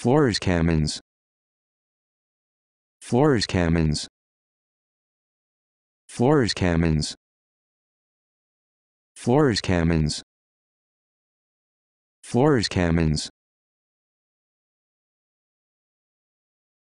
Floors Commons. Floors Commons. Floors